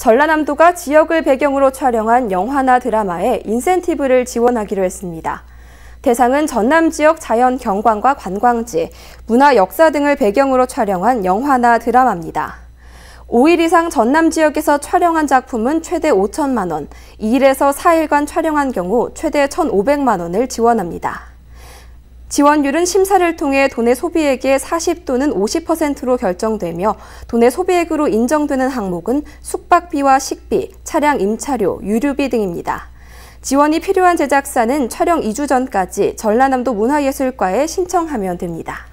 전라남도가 지역을 배경으로 촬영한 영화나 드라마에 인센티브를 지원하기로 했습니다. 대상은 전남 지역 자연 경관과 관광지, 문화 역사 등을 배경으로 촬영한 영화나 드라마입니다. 5일 이상 전남 지역에서 촬영한 작품은 최대 5천만 원, 2일에서 4일간 촬영한 경우 최대 1,500만 원을 지원합니다. 지원율은 심사를 통해 돈의 소비액의 40 또는 50%로 결정되며 돈의 소비액으로 인정되는 항목은 숙박비와 식비, 차량 임차료, 유류비 등입니다. 지원이 필요한 제작사는 촬영 2주 전까지 전라남도 문화예술과에 신청하면 됩니다.